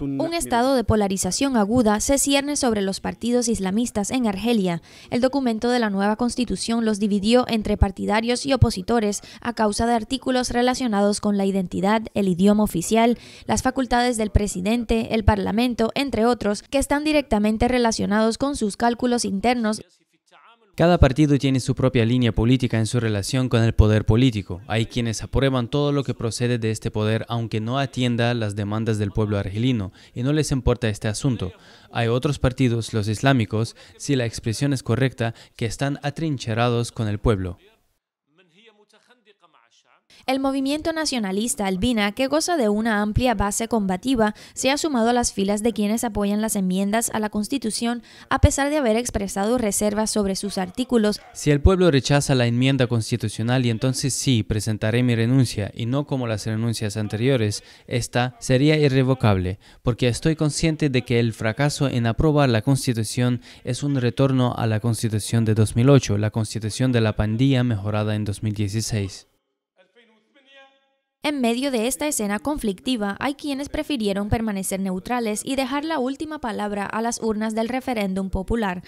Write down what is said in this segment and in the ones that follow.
Un estado de polarización aguda se cierne sobre los partidos islamistas en Argelia. El documento de la nueva constitución los dividió entre partidarios y opositores a causa de artículos relacionados con la identidad, el idioma oficial, las facultades del presidente, el parlamento, entre otros, que están directamente relacionados con sus cálculos internos cada partido tiene su propia línea política en su relación con el poder político. Hay quienes aprueban todo lo que procede de este poder aunque no atienda las demandas del pueblo argelino y no les importa este asunto. Hay otros partidos, los islámicos, si la expresión es correcta, que están atrincherados con el pueblo. El movimiento nacionalista albina, que goza de una amplia base combativa, se ha sumado a las filas de quienes apoyan las enmiendas a la Constitución, a pesar de haber expresado reservas sobre sus artículos. Si el pueblo rechaza la enmienda constitucional y entonces sí, presentaré mi renuncia, y no como las renuncias anteriores, esta sería irrevocable, porque estoy consciente de que el fracaso en aprobar la Constitución es un retorno a la Constitución de 2008, la Constitución de la pandilla mejorada en 2016. En medio de esta escena conflictiva, hay quienes prefirieron permanecer neutrales y dejar la última palabra a las urnas del referéndum popular.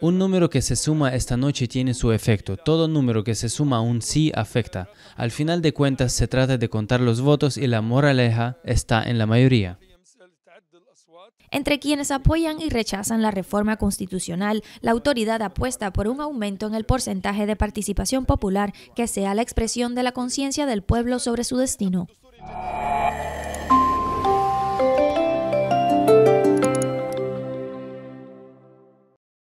Un número que se suma esta noche tiene su efecto. Todo número que se suma a un sí afecta. Al final de cuentas se trata de contar los votos y la moraleja está en la mayoría. Entre quienes apoyan y rechazan la reforma constitucional, la autoridad apuesta por un aumento en el porcentaje de participación popular que sea la expresión de la conciencia del pueblo sobre su destino.